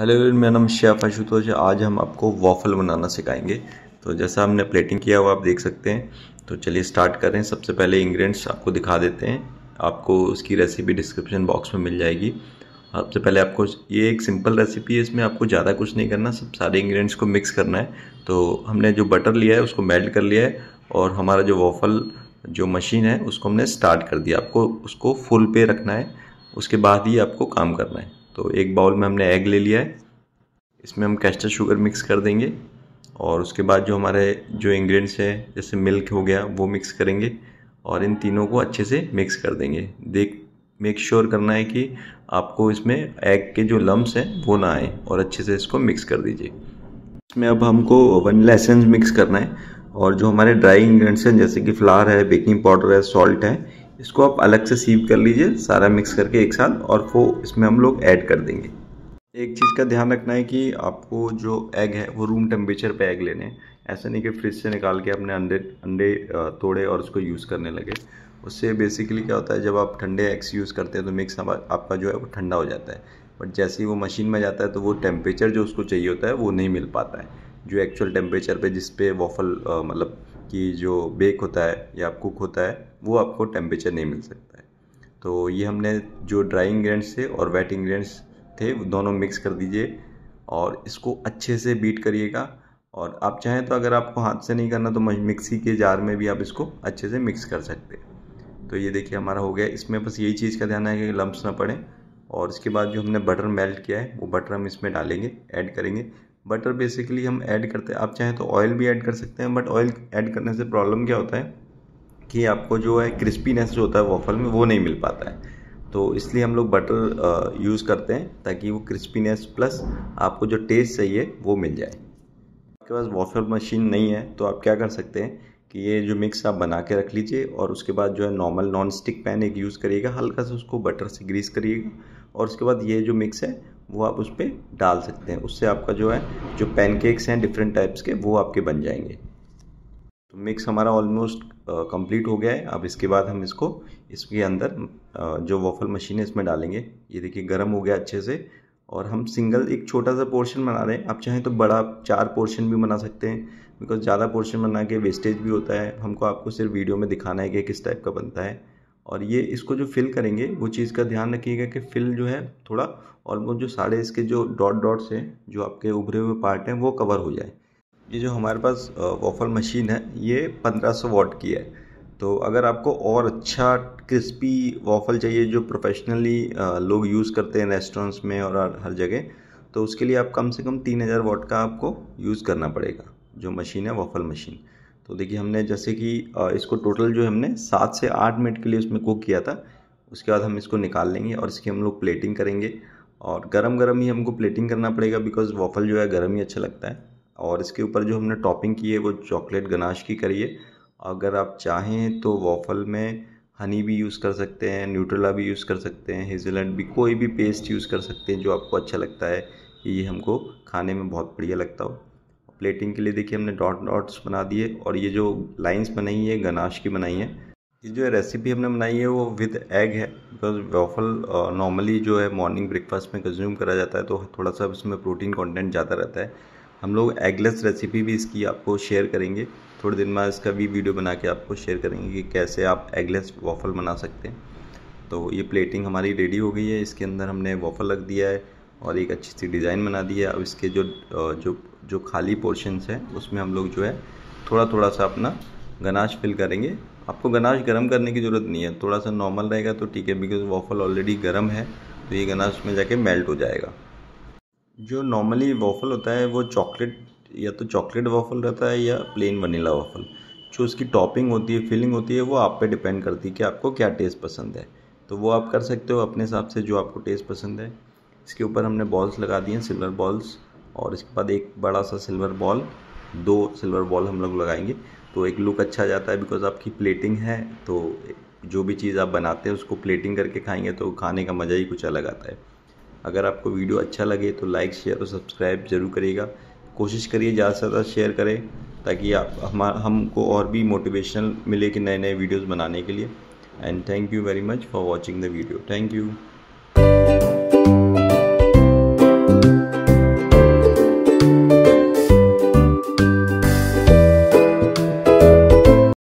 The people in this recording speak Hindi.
हेलो एवरीवन मेरा नाम शेफ आशुतोष है आज हम आपको वॉफल बनाना सिखाएंगे तो जैसा हमने प्लेटिंग किया हुआ आप देख सकते हैं तो चलिए स्टार्ट करें सबसे पहले इंग्रेडिएंट्स आपको दिखा देते हैं आपको उसकी रेसिपी डिस्क्रिप्शन बॉक्स में मिल जाएगी सबसे पहले आपको ये एक सिंपल रेसिपी है इसमें आपको ज़्यादा कुछ नहीं करना सब सारे इंग्रेडिएंट्स को मिक्स करना है तो हमने जो बटर लिया है उसको मेल्ट कर लिया है और हमारा जो वॉफल जो मशीन है उसको हमने स्टार्ट कर दिया आपको उसको फुल पे रखना है उसके बाद ही आपको काम करना है तो एक बाउल में हमने एग ले लिया है इसमें हम कैस्टर शुगर मिक्स कर देंगे और उसके बाद जो हमारे जो इंग्रेडिएंट्स हैं जैसे मिल्क हो गया वो मिक्स करेंगे और इन तीनों को अच्छे से मिक्स कर देंगे देख मेक श्योर sure करना है कि आपको इसमें एग के जो लम्ब्स हैं वो ना आए और अच्छे से इसको मिक्स कर दीजिए इसमें अब हमको वनीला एसेंस मिक्स करना है और जो हमारे ड्राई इंग्रेडिएंट्स हैं जैसे कि फ्लावर है बेकिंग पाउडर है सॉल्ट है इसको आप अलग से सीव कर लीजिए सारा मिक्स करके एक साथ और वो इसमें हम लोग ऐड कर देंगे एक चीज़ का ध्यान रखना है कि आपको जो एग है वो रूम टेम्परेचर पे एग लेने ऐसा नहीं कि फ्रिज से निकाल के अपने अंडे अंडे तोड़े और उसको यूज़ करने लगे उससे बेसिकली क्या होता है जब आप ठंडे एग्स यूज़ करते हैं तो मिक्स आपका जो है वो ठंडा हो जाता है बट जैसे ही वो मशीन में जाता है तो वो टेम्परेचर जो उसको चाहिए होता है वो नहीं मिल पाता है जो एक्चुअल टेम्परेचर पर जिसपे वॉफल मतलब कि जो बेक होता है या कुक होता है वो आपको टेम्परेचर नहीं मिल सकता है तो ये हमने जो ड्राई इंग्रेडिएंट्स थे और वेट इंग्रेडिएंट्स थे दोनों मिक्स कर दीजिए और इसको अच्छे से बीट करिएगा और आप चाहें तो अगर आपको हाथ से नहीं करना तो मिक्सी के जार में भी आप इसको अच्छे से मिक्स कर सकते हैं तो ये देखिए हमारा हो गया इसमें बस यही चीज़ का ध्यान है कि लम्ब ना पड़े और इसके बाद जो हमने बटर मेल्ट किया है वो बटर हम इसमें डालेंगे ऐड करेंगे बटर बेसिकली हम ऐड करते हैं आप चाहें तो ऑयल भी ऐड कर सकते हैं बट ऑयल ऐड करने से प्रॉब्लम क्या होता है कि आपको जो है क्रिस्पीनेस जो होता है वॉफल में वो नहीं मिल पाता है तो इसलिए हम लोग बटर यूज़ uh, करते हैं ताकि वो क्रिस्पीनेस प्लस आपको जो टेस्ट चाहिए वो मिल जाए आपके पास वॉफल मशीन नहीं है तो आप क्या कर सकते हैं कि ये जो मिक्स आप बना के रख लीजिए और उसके बाद जो है नॉर्मल नॉन स्टिक पैन एक यूज़ करिएगा हल्का सा उसको बटर से ग्रीस करिएगा और उसके बाद ये जो मिक्स है वो आप उस पर डाल सकते हैं उससे आपका जो है जो पैनकेक्स हैं डिफरेंट टाइप्स के वो आपके बन जाएंगे तो मिक्स हमारा ऑलमोस्ट कंप्लीट हो गया है अब इसके बाद हम इसको इसके अंदर जो वॉफल मशीन है इसमें डालेंगे ये देखिए गर्म हो गया अच्छे से और हम सिंगल एक छोटा सा पोर्शन बना रहे हैं आप चाहें तो बड़ा चार पोर्शन भी बना सकते हैं बिकॉज ज़्यादा पोर्शन बना के वेस्टेज भी होता है हमको आपको सिर्फ वीडियो में दिखाना है कि किस टाइप का बनता है और ये इसको जो फिल करेंगे वो चीज़ का ध्यान रखिएगा कि फिल जो है थोड़ा ऑलमोस्ट जो साढ़े इसके जो डॉट डॉट्स हैं जो आपके उभरे हुए पार्ट हैं वो कवर हो जाए ये जो हमारे पास वॉफल मशीन है ये 1500 वॉट की है तो अगर आपको और अच्छा क्रिस्पी वॉफल चाहिए जो प्रोफेशनली लोग यूज़ करते हैं रेस्टोरेंट्स में और हर जगह तो उसके लिए आप कम से कम तीन हज़ार वॉट का आपको यूज़ करना पड़ेगा जो मशीन है वॉफल मशीन तो देखिए हमने जैसे कि इसको टोटल जो हमने सात से आठ मिनट के लिए उसमें कुक किया था उसके बाद हम इसको निकाल लेंगे और इसकी हम लोग प्लेटिंग करेंगे और गरम गरम ही हमको प्लेटिंग करना पड़ेगा बिकॉज वॉफल जो है गरम ही अच्छा लगता है और इसके ऊपर जो हमने टॉपिंग की है वो चॉकलेट गनाश की करिए अगर आप चाहें तो वॉफल में हनी भी यूज़ कर सकते हैं न्यूट्रला भी यूज़ कर सकते हैं हेजलनट भी कोई भी पेस्ट यूज़ कर सकते हैं जो आपको अच्छा लगता है ये हमको खाने में बहुत बढ़िया लगता हो प्लेटिंग के लिए देखिए हमने डॉट डॉट्स बना दिए और ये जो लाइंस बनाई है गनाश की बनाई है ये जो रेसिपी हमने बनाई है वो विद एग है बिकॉज वॉफल नॉर्मली जो है मॉर्निंग ब्रेकफास्ट में कंज्यूम करा जाता है तो थोड़ा सा इसमें प्रोटीन कंटेंट ज़्यादा रहता है हम लोग एगलेस रेसिपी भी इसकी आपको शेयर करेंगे थोड़े दिन बाद इसका भी वीडियो बना के आपको शेयर करेंगे कि कैसे आप एगलेस वॉफल बना सकते हैं तो ये प्लेटिंग हमारी रेडी हो गई है इसके अंदर हमने वॉफल रख दिया है और एक अच्छी सी डिज़ाइन बना दी है अब इसके जो जो जो खाली पोर्शंस हैं उसमें हम लोग जो है थोड़ा थोड़ा सा अपना गनाश फिल करेंगे आपको गनाश गर्म करने की ज़रूरत नहीं है थोड़ा सा नॉर्मल रहेगा तो ठीक है बिकॉज वॉफल ऑलरेडी गर्म है तो ये गनाश में जाके मेल्ट हो जाएगा जो नॉर्मली वॉफल होता है वो चॉकलेट या तो चॉकलेट वॉफल रहता है या प्लेन वनीला वॉफल जो उसकी टॉपिंग होती है फिलिंग होती है वो आप पे डिपेंड करती है कि आपको क्या टेस्ट पसंद है तो वो आप कर सकते हो अपने हिसाब से जो आपको टेस्ट पसंद है इसके ऊपर हमने बॉल्स लगा दिए सिल्वर बॉल्स और इसके बाद एक बड़ा सा सिल्वर बॉल दो सिल्वर बॉल हम लोग लगाएंगे तो एक लुक अच्छा जाता है बिकॉज आपकी प्लेटिंग है तो जो भी चीज़ आप बनाते हैं उसको प्लेटिंग करके खाएंगे तो खाने का मज़ा ही कुछ अलग आता है अगर आपको वीडियो अच्छा लगे तो लाइक शेयर और सब्सक्राइब ज़रूर करिएगा कोशिश करिए ज़्यादा से ज़्यादा शेयर करें ताकि आप हमारा हमको और भी मोटिवेशनल मिले कि नए नए वीडियोज़ बनाने के लिए and thank you very much for watching the video thank you